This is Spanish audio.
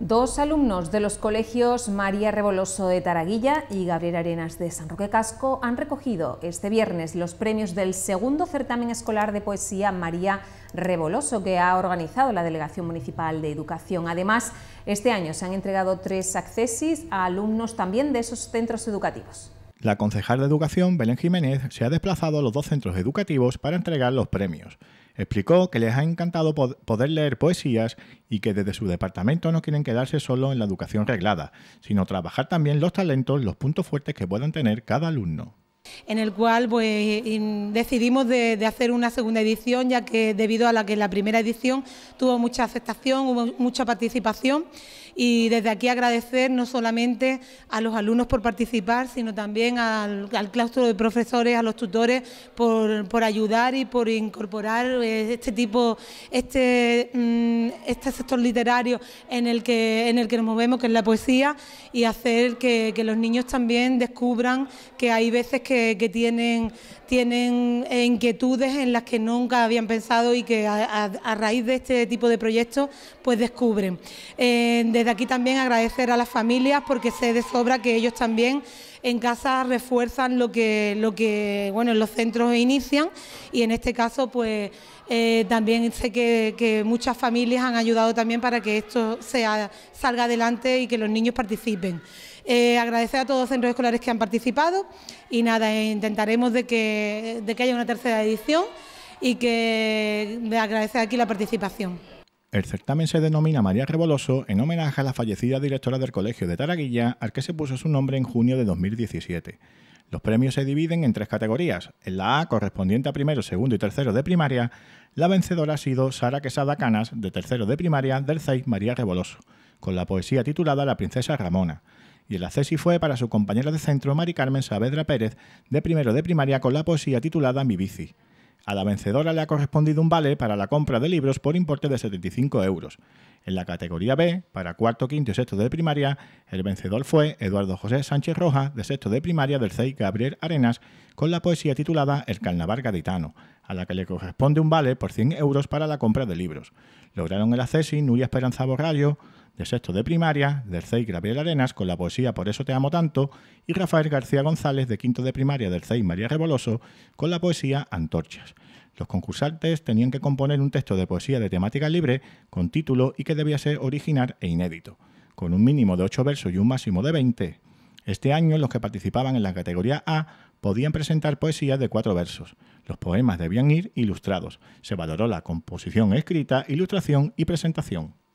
Dos alumnos de los colegios María Reboloso de Taraguilla y Gabriel Arenas de San Roque Casco han recogido este viernes los premios del segundo certamen escolar de poesía María Reboloso que ha organizado la Delegación Municipal de Educación. Además, este año se han entregado tres accesis a alumnos también de esos centros educativos. La concejal de Educación, Belén Jiménez, se ha desplazado a los dos centros educativos para entregar los premios. Explicó que les ha encantado poder leer poesías y que desde su departamento no quieren quedarse solo en la educación reglada, sino trabajar también los talentos, los puntos fuertes que puedan tener cada alumno en el cual pues, decidimos de, hacer una segunda edición, ya que debido a la que la primera edición tuvo mucha aceptación, hubo mucha participación y desde aquí agradecer no solamente a los alumnos por participar, sino también al, claustro de profesores, a los tutores por, ayudar y por incorporar eh, este tipo, este, mm, este sector literario en el, que, en el que nos movemos, que es la poesía, y hacer que los niños también descubran que hay veces que que, tienen, tienen eh, inquietudes en las que nunca habían pensado y que a, raíz de este tipo de proyectos pues descubren. Eh, desde aquí también agradecer a las familias porque sé de sobra que ellos también en casa refuerzan lo que, lo que bueno, los centros inician y en este caso pues eh, también sé que, muchas familias han ayudado también para que esto sea, salga adelante y que los niños participen. agradecer a todos los centros escolares que han participado y nada, intentaremos de que, de que haya una tercera edición y que agradezca aquí la participación. El certamen se denomina María Reboloso en homenaje a la fallecida directora del Colegio de Taraguilla, al que se puso su nombre en junio de 2017. Los premios se dividen en tres categorías. En la A, correspondiente a primero, segundo y tercero de primaria, la vencedora ha sido Sara Quesada Canas, de tercero de primaria, del CEI María Reboloso, con la poesía titulada La Princesa Ramona y el acceso fue para su compañera de centro Mari Carmen Saavedra Pérez, de primero de primaria con la poesía titulada Mi bici. A la vencedora le ha correspondido un vale para la compra de libros por importe de 75 euros. En la categoría B, para cuarto, quinto y sexto de primaria, el vencedor fue Eduardo José Sánchez Rojas, de sexto de primaria del CEI Gabriel Arenas, con la poesía titulada El Carnaval Gaditano, a la que le corresponde un vale por 100 euros para la compra de libros. Lograron el acceso Nuria Esperanza Borrallo, de sexto de primaria, del CEI Gabriel Arenas con la poesía Por eso te amo tanto, y Rafael García González de quinto de primaria del CEI María Reboloso con la poesía Antorchas. Los concursantes tenían que componer un texto de poesía de temática libre con título y que debía ser original e inédito, con un mínimo de ocho versos y un máximo de veinte. Este año los que participaban en la categoría A podían presentar poesía de cuatro versos. Los poemas debían ir ilustrados. Se valoró la composición escrita, ilustración y presentación.